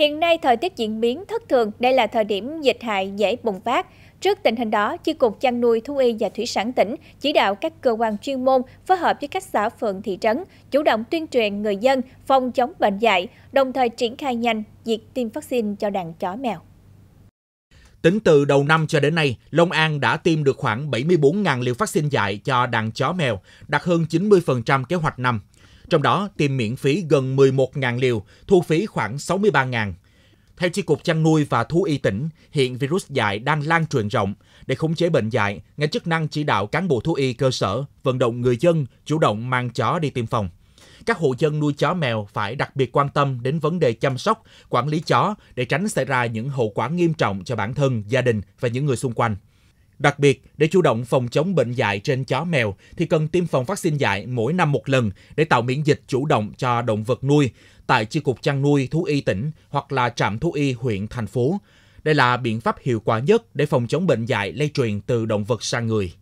Hiện nay, thời tiết diễn biến thất thường, đây là thời điểm dịch hại dễ bùng phát. Trước tình hình đó, Chi cục chăn nuôi thú y và thủy sản tỉnh chỉ đạo các cơ quan chuyên môn phối hợp với các xã phường thị trấn chủ động tuyên truyền người dân phòng chống bệnh dạy, đồng thời triển khai nhanh việc tiêm vaccine cho đàn chó mèo. Tính từ đầu năm cho đến nay, Long An đã tiêm được khoảng 74.000 liều vaccine dạy cho đàn chó mèo, đạt hơn 90% kế hoạch năm trong đó, tiêm miễn phí gần 11.000 liều, thu phí khoảng 63.000. Theo Chi cục chăn nuôi và thú y tỉnh, hiện virus dại đang lan truyền rộng. Để khống chế bệnh dại, ngành chức năng chỉ đạo cán bộ thú y cơ sở vận động người dân chủ động mang chó đi tiêm phòng. Các hộ dân nuôi chó mèo phải đặc biệt quan tâm đến vấn đề chăm sóc, quản lý chó để tránh xảy ra những hậu quả nghiêm trọng cho bản thân, gia đình và những người xung quanh. Đặc biệt, để chủ động phòng chống bệnh dạy trên chó mèo thì cần tiêm phòng vaccine dạy mỗi năm một lần để tạo miễn dịch chủ động cho động vật nuôi tại chi cục chăn nuôi thú y tỉnh hoặc là trạm thú y huyện thành phố. Đây là biện pháp hiệu quả nhất để phòng chống bệnh dạy lây truyền từ động vật sang người.